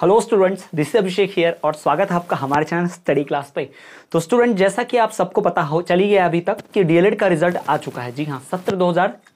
hello students this is Abhishek here और स्वागत है आपका हमारे चैनल स्टडी क्लास पे तो स्टूडेंट जैसा कि आप सबको पता हो चली गया अभी तक कि डीएलएड का रिजल्ट आ चुका है जी हाँ सत्र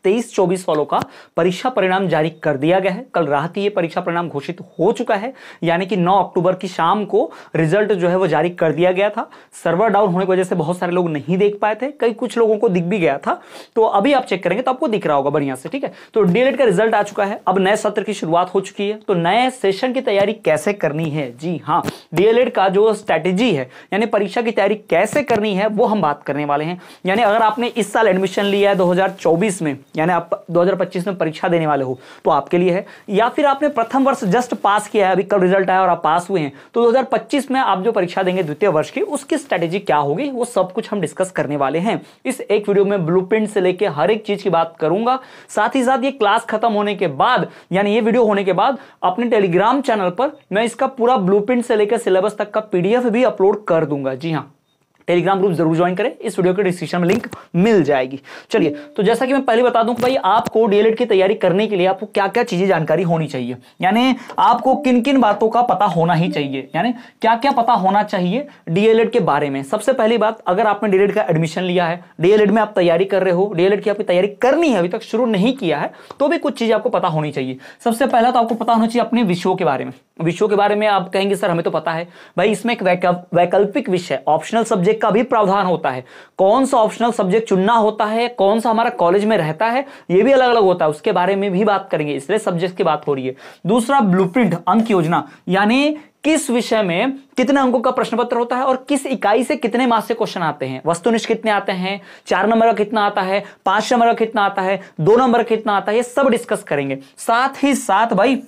2023-24 वालों का परीक्षा परिणाम जारी कर दिया गया है कल रात ही ये परीक्षा परिणाम घोषित हो चुका है यानी कि 9 अक्टूबर की शाम को रिजल्ट जो है वो जारी कर दिया गया था सर्वर डाउन होने की वजह से बहुत सारे लोग नहीं देख पाए थे कई कुछ लोगों को दिख भी गया था तो अभी आप चेक करेंगे तो आपको दिख रहा होगा बढ़िया से ठीक है तो डीएलएड का रिजल्ट आ चुका है अब नए सत्र की शुरुआत हो चुकी है तो नए सेशन की तैयारी कैसे करनी है जी हाँ डीएलएड का जो स्ट्रेटेजी है यानी परीक्षा की तैयारी कैसे करनी है वो हम बात करने वाले हैं यानी अगर आपने इस साल एडमिशन लिया है 2024 में यानी आप 2025 में परीक्षा देने वाले हो तो आपके लिए है या फिर आपने प्रथम वर्ष जस्ट पास किया है अभी कल रिजल्ट आया और आप पास हुए हैं तो दो में आप जो परीक्षा देंगे द्वितीय वर्ष की उसकी स्ट्रैटेजी क्या होगी वो सब कुछ हम डिस्कस करने वाले हैं इस एक वीडियो में ब्लू से लेकर हर एक चीज की बात करूंगा साथ ही साथ ये क्लास खत्म होने के बाद यानी ये वीडियो होने के बाद अपने टेलीग्राम चैनल पर मैं इसका पूरा ब्लूप्रिंट से लेकर सिलेबस तक का पीडीएफ भी अपलोड कर दूंगा जी हाँ टेलीग्राम ग्रुप जरूर ज्वाइन करें इस वीडियो के डिस्क्रिप्शन में लिंक मिल जाएगी चलिए तो जैसा कि मैं पहले बता दूं कि भाई आपको डीएलएड की तैयारी करने के लिए आपको क्या क्या चीजें जानकारी होनी चाहिए यानी आपको किन किन बातों का पता होना ही चाहिए यानी क्या क्या पता होना चाहिए डीएलएड के बारे में सबसे पहली बात अगर आपने डीएलएड का एडमिशन लिया है डीएलएड में आप तैयारी कर रहे हो डीएलएड की आपकी तैयारी करनी है अभी तक शुरू नहीं किया है तो भी कुछ चीजें आपको पता होनी चाहिए सबसे पहला तो आपको पता होना चाहिए अपने विषयों के बारे में विषयों के बारे में आप कहेंगे सर हमें तो पता है भाई इसमें एक वैकल्पिक विषय ऑप्शनल सब्जेक्ट का भी प्रावधान होता है कौन सा ऑप्शनल सब्जेक्ट चुनना होता है कौन सा हमारा कॉलेज में रहता है ये भी अलग अलग होता है उसके बारे में भी बात करेंगे इसलिए सब्जेक्ट की बात हो रही है दूसरा ब्लू अंक योजना यानी किस विषय में कितने अंकों का प्रश्न पत्र होता है और किस इकाई से कितने मार्क्स से क्वेश्चन आते हैं वस्तुनिष्ठ कितने आते हैं चार नंबर का कितना आता है पांच नंबर का कितना आता है दो नंबर का कितना आता है ये सब डिस्कस करेंगे साथ ही साथ भाई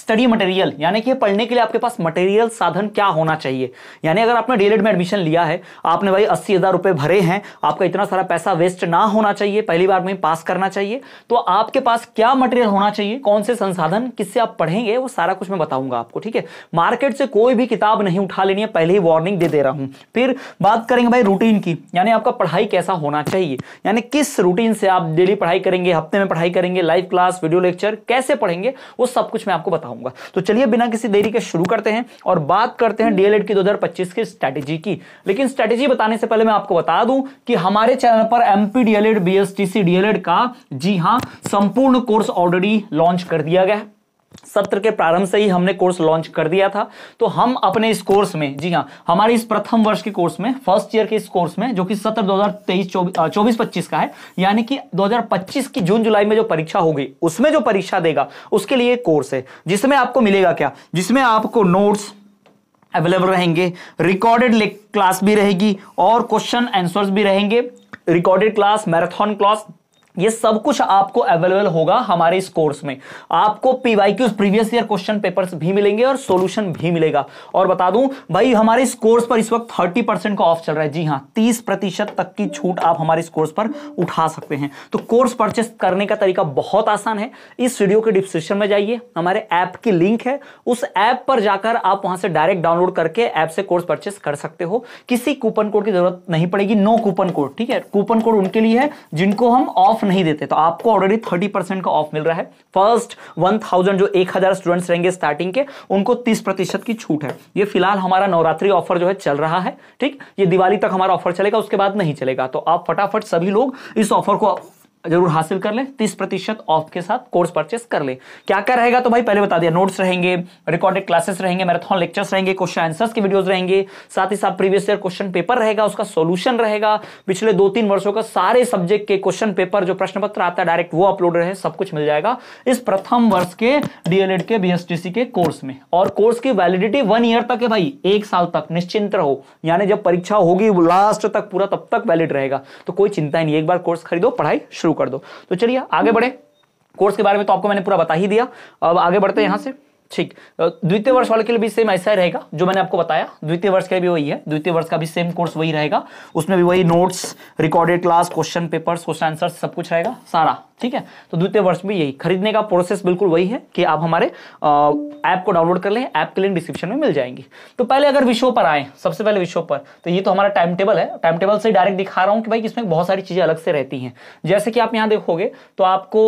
स्टडी मटेरियल यानी कि पढ़ने के लिए आपके पास मटेरियल साधन क्या होना चाहिए यानी अगर आपने डीएलएड में एडमिशन लिया है आपने भाई अस्सी हज़ार रुपए भरे हैं आपका इतना सारा पैसा वेस्ट ना होना चाहिए पहली बार में पास करना चाहिए तो आपके पास क्या मटेरियल होना चाहिए कौन से संसाधन किससे आप पढ़ेंगे वो सारा कुछ मैं बताऊंगा आपको ठीक है मार्केट से कोई भी किताब नहीं उठा लेनी है पहले ही वार्निंग दे दे रहा हूँ फिर बात करेंगे भाई रूटीन की यानी आपका पढ़ाई कैसा होना चाहिए यानी किस रूटीन से आप डेली पढ़ाई करेंगे हफ्ते में पढ़ाई करेंगे लाइव क्लास वीडियो लेक्चर कैसे पढ़ेंगे वो सब कुछ मैं आपको बताऊंगा तो चलिए बिना किसी देरी के शुरू करते हैं और बात करते हैं डीएलएड की 2025 की स्ट्रेटेजी की लेकिन स्ट्रेटेजी बताने से पहले मैं आपको बता दूं कि हमारे चैनल पर एमपी डीएलएड बीएसटीसी डीएलएड का जी हाँ संपूर्ण कोर्स ऑलरेडी लॉन्च कर दिया गया है सत्र के प्रारंभ से ही हमने कोर्स लॉन्च कर दिया था तो हम अपने इस कोर्स में जी हाँ हमारे इस प्रथम वर्ष के कोर्स में फर्स्ट ईयर के इस कोर्स में जो कि सत्र 2023 24-25 का है यानी कि 2025 की जून जुलाई में जो परीक्षा होगी उसमें जो परीक्षा देगा उसके लिए कोर्स है जिसमें आपको मिलेगा क्या जिसमें आपको नोट्स अवेलेबल रहेंगे रिकॉर्डेड क्लास भी रहेगी और क्वेश्चन आंसर्स भी रहेंगे रिकॉर्डेड क्लास मैराथन क्लास ये सब कुछ आपको अवेलेबल होगा हमारे इस कोर्स में आपको PYQs previous year question papers भी मिलेंगे और सॉल्यूशन भी मिलेगा और बता दूं भाई हमारे इस कोर्स पर इस वक्त 30 परसेंट का ऑफ चल रहा है जी हाँ 30 प्रतिशत तक की छूट आप हमारे इस कोर्स पर उठा सकते हैं तो कोर्स परचेस करने का तरीका बहुत आसान है इस वीडियो के डिस्क्रिप्शन में जाइए हमारे ऐप की लिंक है उस ऐप पर जाकर आप वहां से डायरेक्ट डाउनलोड करके ऐप से कोर्स परचेस कर सकते हो किसी कूपन कोड की जरूरत नहीं पड़ेगी नो कूपन कोड ठीक है कूपन कोड उनके लिए है जिनको हम ऑफ नहीं देते तो आपको ऑलरेडी थर्टी परसेंट का ऑफ मिल रहा है फर्स्ट वन थाउजेंड जो एक हजार स्टूडेंट्स रहेंगे स्टार्टिंग के उनको तीस प्रतिशत की छूट है ये फिलहाल हमारा नवरात्रि ऑफर जो है चल रहा है ठीक ये दिवाली तक हमारा ऑफर चलेगा उसके बाद नहीं चलेगा तो आप फटाफट सभी लोग इस ऑफर को जरूर हासिल कर ले तीस प्रतिशत ऑफ के साथ कोर्स परचेस कर ले क्या क्या रहेगा तो भाई पहले बता दिया नोट्स रहेंगे रिकॉर्डेड क्लासेस रहेंगे मैराथन लेक्चर्स रहेंगे क्वेश्चन आंसर्स के वीडियोस रहेंगे साथ ही साथ प्रीवियस ईयर क्वेश्चन पेपर रहेगा उसका सोल्यूशन रहेगा पिछले दो तीन वर्षों का सारे सब्जेक्ट के क्वेश्चन पेपर जो प्रश्न पत्र आता है डायरेक्ट वो अपलोड रहे सब कुछ मिल जाएगा इस प्रथम वर्ष के डीएलएड के बी के कोर्स में और कोर्स की वैलिडिटी वन ईयर तक है भाई एक साल तक निश्चिंत रहो यानी जब परीक्षा होगी लास्ट तक पूरा तब तक वैलिड रहेगा तो कोई चिंता नहीं एक बार कोर्स खरीदो पढ़ाई शुरू शुरू कर दो तो चलिए आगे बढ़े कोर्स के बारे में तो आपको मैंने पूरा बता ही दिया अब आगे बढ़ते हैं यहाँ से ठीक द्वितीय वर्ष वाले के लिए भी सेम ऐसा ही रहेगा जो मैंने आपको बताया द्वितीय वर्ष का भी वही है द्वितीय वर्ष का भी सेम कोर्स वही रहेगा उसमें भी वही notes recorded class question papers question answer सब कुछ रहेगा सारा ठीक है तो द्वितीय वर्ष में यही खरीदने का प्रोसेस बिल्कुल वही है कि आप हमारे ऐप को डाउनलोड कर लें ऐप के लिंक डिस्क्रिप्शन में मिल जाएंगे तो पहले अगर विषयों पर आए सबसे पहले विषयों पर तो ये तो हमारा टाइम टेबल है टाइम टेबल से डायरेक्ट दिखा रहा हूँ कि भाई इसमें बहुत सारी चीज़ें अलग से रहती हैं जैसे कि आप यहाँ देखोगे तो आपको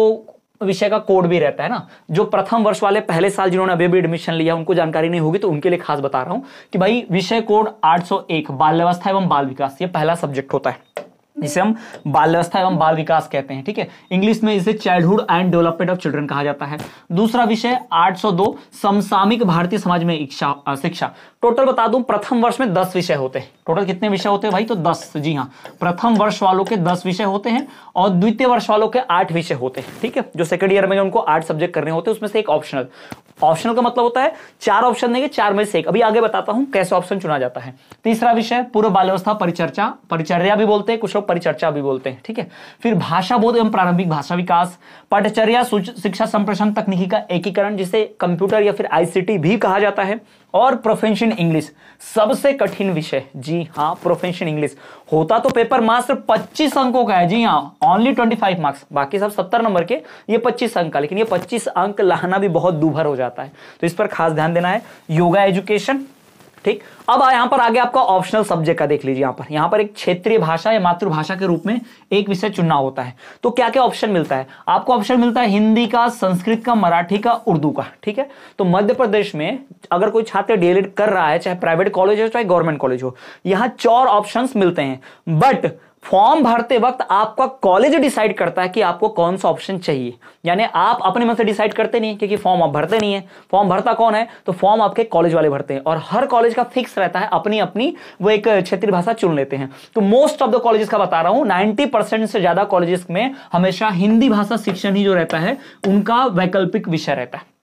विषय का कोड भी रहता है ना जो प्रथम वर्ष वाले पहले साल जिन्होंने अभी भी एडमिशन लिया उनको जानकारी नहीं होगी तो उनके लिए खास बता रहा हूं कि भाई विषय कोड 801 व्यवस्था एवं बाल विकास ये पहला सब्जेक्ट होता है इसे हम बाल व्यवस्था एवं बाल विकास कहते हैं ठीक है इंग्लिश में इसे childhood and development of children कहा जाता है दूसरा विषय 802 समसामिक भारतीय समाज में शिक्षा टोटल बता दूं प्रथम वर्ष में 10 विषय होते हैं टोटल कितने विषय होते हैं भाई तो 10 जी हाँ प्रथम वर्ष वालों के दस विषय होते हैं और द्वितीय वर्ष वालों के आठ विषय होते हैं ठीक है जो सेकेंड ईयर में उनको आठ सब्जेक्ट करने होते हैं उसमें से एक ऑप्शनल ऑप्शनल का मतलब होता है चार ऑप्शन देंगे चार में से एक अभी आगे बताता हूं कैसे ऑप्शन चुना जाता है तीसरा विषय पूर्व बाल व्यवस्था परिचर्चा परिचर्या भी बोलते हैं कुछ लोग परिचर्चा भी बोलते हैं ठीक है फिर भाषा बोध एवं प्रारंभिक भाषा विकास पटचर्या शिक्षा संप्रेषण तकनीकी का एकीकरण जिसे कंप्यूटर या फिर आईसीटी भी कहा जाता है और प्रोफेशन इंग्लिश सबसे कठिन विषय जी हाँ प्रोफेशन इंग्लिश होता तो पेपर मात्र 25 अंकों का है जी हाँ ओनली 25 मार्क्स बाकी सब 70 नंबर के ये 25 अंक का लेकिन ये 25 अंक लाना भी बहुत दुभर हो जाता है तो इस पर खास ध्यान देना है योगा एजुकेशन ठीक अब यहां पर आगे आपका ऑप्शनल सब्जेक्ट का देख लीजिए यहां पर यहां पर एक क्षेत्रीय भाषा या मातृभाषा के रूप में एक विषय चुनना होता है तो क्या क्या ऑप्शन मिलता है आपको ऑप्शन मिलता है हिंदी का संस्कृत का मराठी का उर्दू का ठीक है तो मध्य प्रदेश में अगर कोई छात्र डीएलएड कर रहा है चाहे प्राइवेट कॉलेज हो चाहे गवर्नमेंट कॉलेज हो यहां चार ऑप्शन मिलते हैं बट फॉर्म भरते वक्त आपका कॉलेज डिसाइड करता है कि आपको कौन सा ऑप्शन चाहिए यानी आप अपने मन से डिसाइड करते नहीं क्योंकि फॉर्म आप भरते नहीं है फॉर्म भरता कौन है तो फॉर्म आपके कॉलेज वाले भरते हैं और हर कॉलेज का फिक्स रहता है अपनी अपनी वो एक क्षेत्रीय भाषा चुन लेते हैं तो मोस्ट ऑफ द कॉलेज का बता रहा हूँ नाइनटी से ज़्यादा कॉलेजेस में हमेशा हिंदी भाषा शिक्षण ही जो रहता है उनका वैकल्पिक विषय रहता है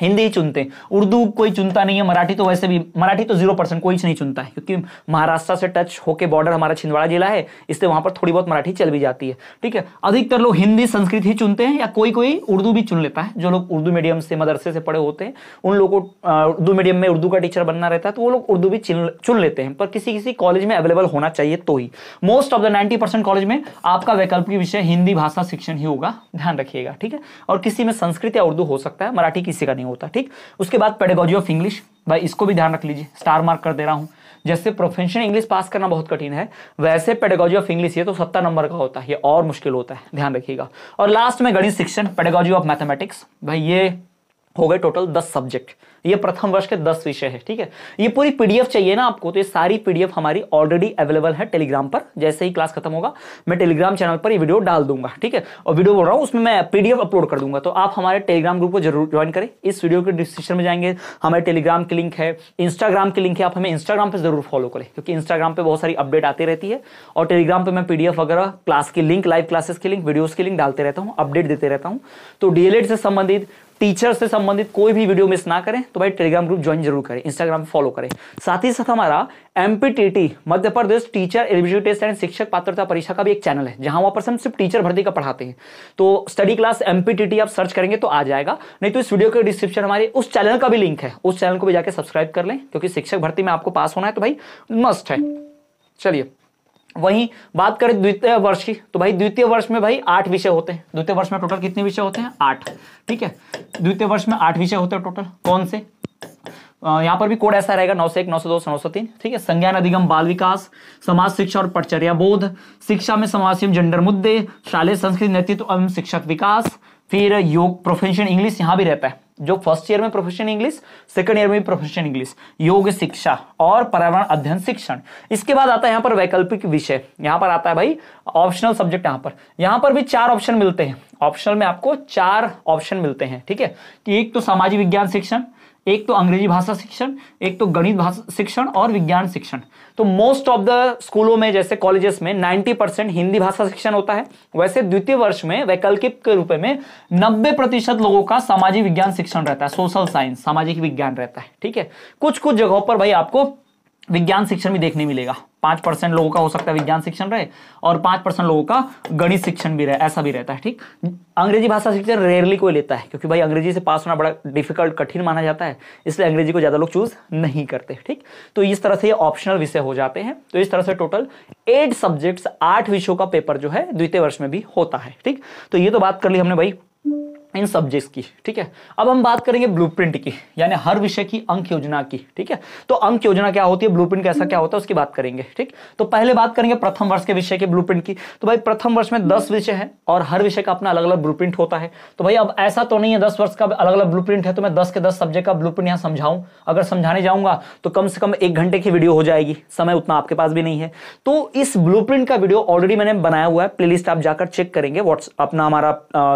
हिंदी ही चुनते हैं उर्दू कोई चुनता नहीं है मराठी तो वैसे भी मराठी तो जीरो परसेंट कोई नहीं चुनता है क्योंकि महाराष्ट्र से टच होके बॉर्डर हमारा छिंदवाड़ा जिला है इससे वहां पर थोड़ी बहुत मराठी चल भी जाती है ठीक है अधिकतर लोग हिंदी संस्कृत ही चुनते हैं या कोई कोई उर्दू भी चुन लेता है जो लोग उर्दू मीडियम से मदरसे से पढ़े होते हैं उन लोगों को उर्दू मीडियम में उर्दू का टीचर बनना रहता है तो वो लोग उर्दू भी चुन लेते हैं पर किसी किसी कॉलेज में अवेलेबल होना चाहिए तो ही most of the ninety college में आपका वैकल्पिक विषय हिंदी भाषा शिक्षण ही होगा ध्यान रखिएगा ठीक है और किसी में संस्कृत या उर्दू हो सकता है मराठी किसी का नहीं होता ठीक उसके बाद पेडेगोजी ऑफ इंग्लिश भाई इसको भी ध्यान रख लीजिए स्टार मार्क कर दे रहा हूँ जैसे प्रोफेशनल इंग्लिश पास करना बहुत कठिन है वैसे पेडेगोजी ऑफ इंग्लिश ये तो सत्तर नंबर का होता है ये और मुश्किल होता है ध्यान रखिएगा और लास्ट में गणित शिक्षण पेडेगोजी ऑफ मैथमेटिक्स भाई ये हो गए टोटल दस सब्जेक्ट ये प्रथम वर्ष के दस विषय है ठीक है ये पूरी पीडीएफ चाहिए ना आपको तो ये सारी पीडीएफ हमारी ऑलरेडी अवेलेबल है टेलीग्राम पर जैसे ही क्लास खत्म होगा मैं टेलीग्राम चैनल पर ये वीडियो डाल दूंगा ठीक है और वीडियो बोल रहा हूँ उसमें मैं पीडीएफ अपलोड कर दूंगा तो आप हमारे टेलीग्राम ग्रुप को जरूर ज्वाइन करें इस वीडियो के डिस्क्रिप्शन में जाएंगे हमारे टेलीग्राम की लिंक है इंस्टाग्राम की लिंक है आप हमें इंस्टाग्राम पर जरूर फॉलो करें क्योंकि इंस्टाग्राम पर बहुत सारी अपडेट आती रहती है और टेलीग्राम पर मैं पीडीएफ वगैरह क्लास की लिंक लाइव क्लासेस की लिंक वीडियोज की लिंक डालते रहता हूँ अपडेट देते रहता हूँ तो डीएलएड से संबंधित टीचर से संबंधित कोई भी वीडियो मिस ना करें तो भाई टेलीग्राम ग्रुप ज्वाइन जरूर करें इंस्टाग्राम फॉलो करें साथ ही साथ हमारा MPTT Madhya Pradesh teacher eligibility test and शिक्षक पात्रता परीक्षा का भी एक चैनल है जहां वहां पर हम सिर्फ टीचर भर्ती का पढ़ाते हैं तो स्टडी क्लास एमपीटीटी आप सर्च करेंगे तो आ जाएगा नहीं तो इस वीडियो के डिस्क्रिप्शन हमारे उस चैनल का भी लिंक है उस चैनल को भी जाकर सब्सक्राइब कर लें क्योंकि शिक्षक भर्ती में आपको पास होना है तो भाई मस्ट है चलिए वहीं बात करें द्वितीय वर्ष की तो भाई द्वितीय वर्ष में भाई आठ विषय होते हैं द्वितीय वर्ष में टोटल कितने विषय होते हैं आठ ठीक है द्वितीय वर्ष में आठ विषय होते हैं टोटल कौन से यहाँ पर भी कोड ऐसा रहेगा नौ सौ एक नौ सौ दो नौ सौ तीन ठीक है संज्ञान अधिगम बाल विकास समाज शिक्षा और परचर्या बोध शिक्षा में समाज एवं जेंडर मुद्दे शालेय संस्कृति नेतृत्व एवं शिक्षक विकास फिर योग प्रोफेशन इंग्लिश यहाँ भी रहता है जो फर्स्ट ईयर में प्रोफेशन इंग्लिश सेकंड ईयर में भी प्रोफेशन इंग्लिश योग शिक्षा और पर्यावरण अध्ययन शिक्षण इसके बाद आता है यहाँ पर वैकल्पिक विषय यहाँ पर आता है भाई ऑप्शनल सब्जेक्ट यहाँ पर यहाँ पर भी चार ऑप्शन मिलते हैं ऑप्शनल में आपको चार ऑप्शन मिलते हैं ठीक है एक तो सामाजिक विज्ञान शिक्षण एक तो अंग्रेजी भाषा शिक्षण एक तो गणित भाषा शिक्षण और विज्ञान शिक्षण तो मोस्ट ऑफ द स्कूलों में जैसे कॉलेजेस में 90 परसेंट हिंदी भाषा शिक्षण होता है वैसे द्वितीय वर्ष में वैकल्पिक के रूप में 90 प्रतिशत लोगों का सामाजिक विज्ञान शिक्षण रहता है सोशल साइंस सामाजिक विज्ञान रहता है ठीक है कुछ कुछ जगहों पर भाई आपको विज्ञान शिक्षण भी देखने मिलेगा पाँच परसेंट लोगों का हो सकता है विज्ञान शिक्षण रहे और पांच परसेंट लोगों का गणित शिक्षण भी रहे ऐसा भी रहता है ठीक अंग्रेजी भाषा शिक्षण रेयरली कोई लेता है क्योंकि भाई अंग्रेजी से पास होना बड़ा डिफिकल्ट कठिन माना जाता है इसलिए अंग्रेजी को ज़्यादा लोग चूज नहीं करते ठीक तो इस तरह से ये ऑप्शनल विषय हो जाते हैं तो इस तरह से टोटल एट सब्जेक्ट्स आठ विषयों का पेपर जो है द्वितीय वर्ष में भी होता है ठीक तो ये तो बात कर ली हमने भाई इन सब्जेक्ट्स की ठीक है अब हम बात करेंगे ब्लूप्रिंट की यानी हर विषय की अंक योजना की ठीक है तो अंक योजना क्या होती है ब्लूप्रिंट कैसा क्या होता है उसकी बात करेंगे ठीक तो पहले बात करेंगे प्रथम वर्ष के विषय के ब्लूप्रिंट की तो भाई प्रथम वर्ष में दस विषय है और हर विषय का अपना अलग अलग ब्लू होता है तो भाई अब ऐसा तो नहीं है दस वर्ष का अलग अलग ब्लू है तो मैं दस के दस सब्जेक्ट का प्रिंट यहाँ समझाऊं अगर समझाने जाऊंगा तो कम से कम एक घंटे की वीडियो हो जाएगी समय उतना आपके पास भी नहीं है तो इस ब्लू का वीडियो ऑलरेडी मैंने बनाया हुआ है प्ले आप जाकर चेक करेंगे व्हाट्स अपना हमारा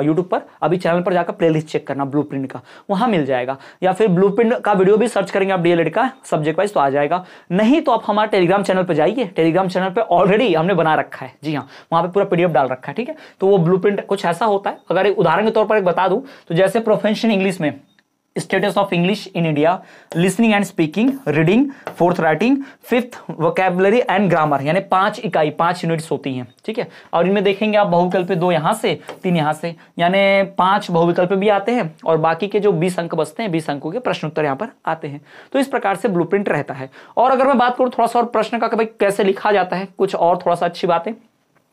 यूट्यूब पर अभी चैनल पर जाकर प्लेलिस्ट चेक करना ब्लू का वहां मिल जाएगा या फिर ब्लू का वीडियो भी सर्च करेंगे आप डीएलएड का सब्जेक्ट वाइज तो आ जाएगा नहीं तो आप हमारे टेलीग्राम चैनल पर जाइए टेलीग्राम चैनल पर ऑलरेडी हमने बना रखा है जी हाँ वहां पर पूरा पीडीएफ डाल रखा है ठीक है तो वो ब्लू कुछ ऐसा होता है अगर उदाहरण के तौर पर एक बता दूं तो जैसे प्रोफेशन इंग्लिश में status of English in India listening and speaking reading fourth writing fifth vocabulary and grammar यानी पांच इकाई पांच यूनिट्स होती हैं ठीक है और इनमें देखेंगे आप बहुविकल्प दो यहाँ से तीन यहाँ से यानी पांच बहुविकल्प भी आते हैं और बाकी के जो बीस अंक बचते हैं बीस अंकों के प्रश्न उत्तर यहाँ पर आते हैं तो इस प्रकार से ब्लू रहता है और अगर मैं बात करूँ थोड़ा सा और प्रश्न का कैसे लिखा जाता है कुछ और थोड़ा सा अच्छी बातें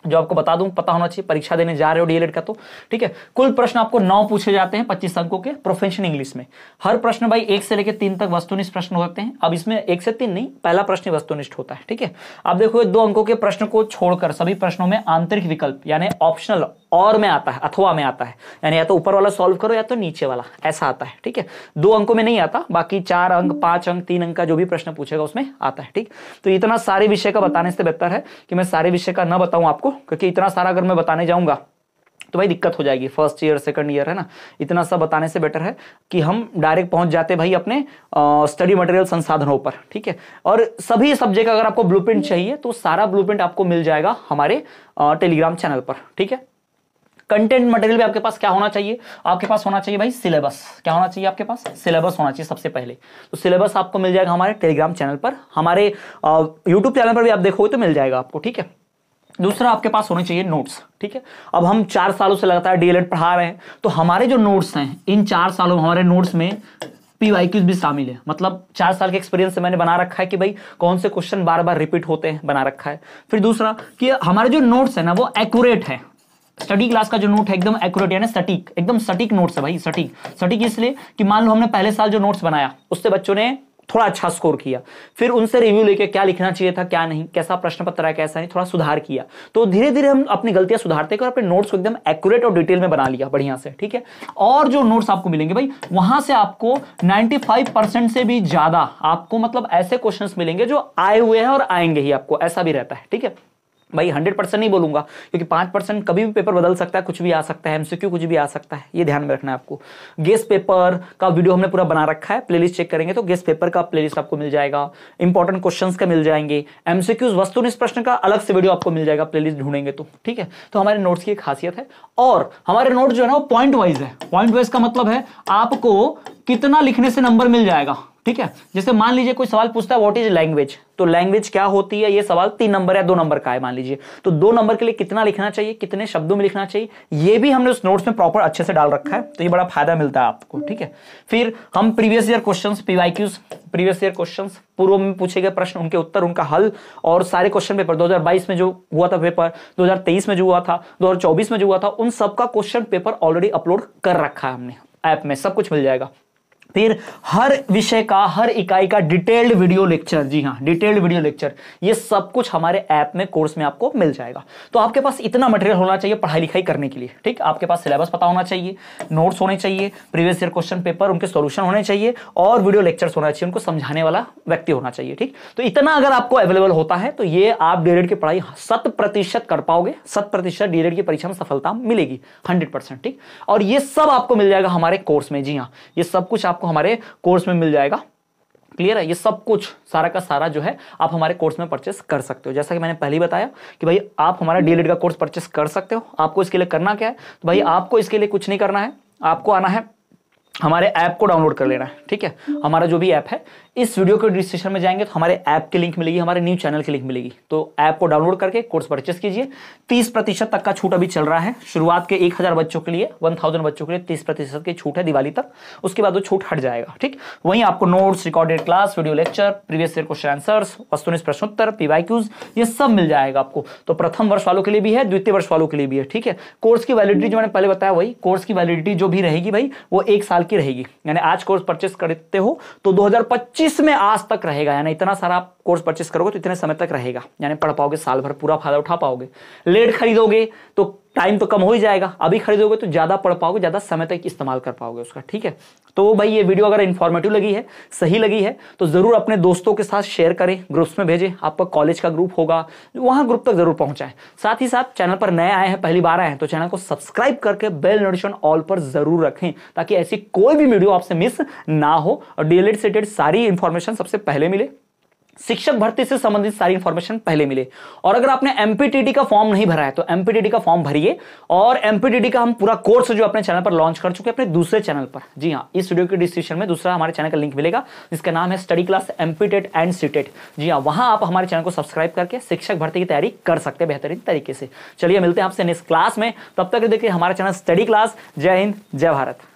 जो आपको बता दूं पता होना चाहिए परीक्षा देने जा रहे हो डीएलएड का तो ठीक है कुल प्रश्न आपको नौ पूछे जाते हैं पच्चीस अंकों के प्रोफेशन इंग्लिश में हर प्रश्न भाई एक से लेकर तीन तक वस्तुनिष्ठ प्रश्न होते हैं अब इसमें एक से तीन नहीं पहला प्रश्न वस्तुनिष्ठ होता है ठीक है अब देखो दो अंकों के प्रश्न को छोड़कर सभी प्रश्नों में आंतरिक विकल्प यानी ऑप्शनल और में आता है अथवा में आता है यानी या तो ऊपर वाला सॉल्व करो या तो नीचे वाला ऐसा आता है ठीक है दो अंकों में नहीं आता बाकी चार अंक पांच अंक तीन अंक का जो भी प्रश्न पूछेगा उसमें आता है ठीक तो इतना सारे विषय का बताने से बेहतर है कि मैं सारे विषय का ना बताऊं आपको क्योंकि इतना सारा अगर मैं बताने जाऊंगा तो भाई दिक्कत हो जाएगी फर्स्ट ईयर सेकंड ईयर है ना इतना सब बताने से बेटर है कि हम डायरेक्ट पहुंच जाते भाई अपने स्टडी मटेरियल संसाधनों पर ठीक है और सभी सब्जेक्ट अगर आपको ब्लूप्रिंट चाहिए तो सारा ब्लूप्रिंट आपको मिल जाएगा हमारे टेलीग्राम चैनल पर ठीक है कंटेंट मटेरियल भी आपके पास क्या होना चाहिए आपके पास होना चाहिए भाई सिलेबस क्या होना चाहिए आपके पास सिलेबस होना चाहिए सबसे पहले तो सिलेबस आपको मिल जाएगा हमारे टेलीग्राम चैनल पर हमारे यूट्यूब चैनल पर भी आप देखोगे तो मिल जाएगा आपको ठीक है दूसरा आपके पास होने चाहिए नोट्स ठीक है अब हम चार सालों से लगातार डीएलएड पढ़ा रहे हैं तो हमारे जो नोट्स हैं इन चार सालों में हमारे नोट्स में पीवाईक्यूज क्यूज भी शामिल है मतलब चार साल के एक्सपीरियंस से मैंने बना रखा है कि भाई कौन से क्वेश्चन बार बार रिपीट होते हैं बना रखा है फिर दूसरा कि हमारे जो नोट्स है ना वो एक्यूरेट है स्टडी क्लास का जो नोट है एकदम एक्यूरेट यानी सटीक एकदम सटीक नोट्स है भाई सटीक सटीक इसलिए कि मान लो हमने पहले साल जो नोट्स बनाया उससे बच्चों ने थोड़ा अच्छा स्कोर किया फिर उनसे रिव्यू लेके क्या लिखना चाहिए था क्या नहीं कैसा प्रश्न पत्र है कैसा नहीं थोड़ा सुधार किया तो धीरे धीरे हम अपनी गलतियां सुधारते और अपने नोट्स को एकदम एक्यूरेट और डिटेल में बना लिया बढ़िया से ठीक है और जो नोट्स आपको मिलेंगे भाई वहां से आपको 95 परसेंट से भी ज्यादा आपको मतलब ऐसे क्वेश्चन मिलेंगे जो आए हुए हैं और आएंगे ही आपको ऐसा भी रहता है ठीक है भाई हंड्रेड परसेंट नहीं बोलूंगा क्योंकि पांच परसेंट कभी भी पेपर बदल सकता है कुछ भी आ सकता है एमसीक्यू कुछ भी आ सकता है ये ध्यान में रखना है आपको गेस्ट पेपर का वीडियो हमने पूरा बना रखा है प्लेलिस्ट चेक करेंगे तो गेस्ट पेपर का प्लेलिस्ट आपको मिल जाएगा इंपॉर्टेंट क्वेश्चन का मिल जाएंगे एमसीक्यूज इस प्रश्न का अलग से वीडियो आपको मिल जाएगा प्लेलिस्ट ढूंढेंगे तो ठीक है तो हमारे नोट्स की एक खासियत है और हमारे नोट जो है ना वो पॉइंट वाइज है पॉइंट वाइज का मतलब है आपको कितना लिखने से नंबर मिल जाएगा ठीक है जैसे मान लीजिए कोई सवाल पूछता है व्हाट इज लैंग्वेज तो लैंग्वेज क्या होती है ये सवाल तीन नंबर या दो नंबर का है मान लीजिए तो दो नंबर के लिए कितना लिखना चाहिए कितने शब्दों में लिखना चाहिए ये भी हमने उस नोट्स में प्रॉपर अच्छे से डाल रखा है तो ये बड़ा फायदा मिलता है आपको ठीक है फिर हम previous year question PY previous year question पूर्व में पूछे गए प्रश्न उनके उत्तर उनका हल और सारे क्वेश्चन पेपर दो में जो हुआ था पेपर दो में जो हुआ था दो में जो हुआ था उन सबका क्वेश्चन पेपर ऑलरेडी अपलोड कर रखा है हमने ऐप में सब कुछ मिल जाएगा फिर हर विषय का हर इकाई का डिटेल्ड वीडियो लेक्चर जी हाँ डिटेल्ड वीडियो लेक्चर ये सब कुछ हमारे ऐप में कोर्स में आपको मिल जाएगा तो आपके पास इतना मटेरियल होना चाहिए पढ़ाई लिखाई करने के लिए ठीक आपके पास सिलेबस पता होना चाहिए नोट्स होने चाहिए प्रीवियस ईयर क्वेश्चन पेपर उनके सोल्यूशन होने चाहिए और वीडियो लेक्चर्स होना चाहिए उनको समझाने वाला व्यक्ति होना चाहिए ठीक तो इतना अगर आपको अवेलेबल होता है तो ये आप डी की पढ़ाई शत प्रतिशत कर पाओगे शत प्रतिशत डीरेड की परीक्षा में सफलता मिलेगी हंड्रेड ठीक और ये सब आपको मिल जाएगा हमारे कोर्स में जी हाँ ये सब कुछ आपको आपको हमारे कोर्स में मिल जाएगा क्लियर है ये सब कुछ सारा का सारा जो है आप हमारे कोर्स में परचेस कर सकते हो जैसा कि मैंने पहले बताया कि भाई आप हमारा डीएलएड e का कोर्स परचेस कर सकते हो आपको इसके लिए करना क्या है तो भाई आपको इसके लिए कुछ नहीं करना है आपको आना है हमारे ऐप को डाउनलोड कर लेना है ठीक है हमारा जो भी ऐप है इस वीडियो के डिस्क्रिप्शन में जाएंगे तो हमारे ऐप की लिंक मिलेगी हमारे न्यू चैनल की लिंक मिलेगी तो ऐप को डाउनलोड करके कोर्स परचेस कीजिए तीस प्रतिशत तक का छूट अभी चल रहा है शुरुआत के एक हज़ार बच्चों के लिए वन थाउजेंड बच्चों के लिए तीस प्रतिशत की छूट है दिवाली तक उसके बाद वो छूट हट जाएगा ठीक वहीं आपको notes recorded class video lecture previous year question answer वस्तुनिष्ठ प्रश्नोत्तर पीवाईक्यूज ये सब मिल जाएगा आपको तो प्रथम वर्ष वालों के लिए भी है द्वितीय वर्ष वालों के लिए भी है ठीक है कोर्स की वैलिडिटी जो मैंने पहले बताया वही कोर्स की वैलिडिटी जो भी रहेगी भाई वो एक साल की रहेगी यानी आज कोर्स परचेस करते हो तो दो 25 में आज तक रहेगा यानी इतना सारा आप कोर्स परचेस करोगे तो इतने समय तक रहेगा यानी पढ़ पाओगे साल भर पूरा फायदा उठा पाओगे लेट खरीदोगे तो टाइम तो कम हो ही जाएगा अभी खरीदोगे तो ज़्यादा पढ़ पाओगे ज़्यादा समय तक इस्तेमाल कर पाओगे उसका ठीक है तो भाई ये वीडियो अगर इन्फॉर्मेटिव लगी है सही लगी है तो ज़रूर अपने दोस्तों के साथ शेयर करें ग्रुप्स में भेजें आपका कॉलेज का ग्रुप होगा वहां ग्रुप तक ज़रूर पहुंचाएं साथ ही साथ चैनल पर नए आए हैं पहली बार आए हैं तो चैनल को सब्सक्राइब करके बेल नोटिफिकेशन ऑल पर ज़रूर रखें ताकि ऐसी कोई भी वीडियो आपसे मिस ना हो और रिलेटेड सारी इन्फॉर्मेशन सबसे पहले मिले शिक्षक भर्ती से संबंधित सारी इंफॉर्मेशन पहले मिले और अगर आपने एमपीटीडी का फॉर्म नहीं भरा है तो एमपीटीडी का फॉर्म भरिए और एमपीटीडी का हम पूरा कोर्स जो अपने चैनल पर लॉन्च कर चुके हैं अपने दूसरे चैनल पर जी हाँ इस वीडियो के डिस्क्रिप्शन में दूसरा हमारे चैनल का लिंक मिलेगा जिसका नाम है study class MPTET and CTET जी हाँ वहां आप हमारे चैनल को सब्सक्राइब करके शिक्षक भर्ती की तैयारी कर सकते हैं बेहतरीन तरीके से चलिए मिलते हैं आपसे नेक्स्ट क्लास में तब तक देखिए हमारा चैनल स्टडी क्लास जय हिंद जय भारत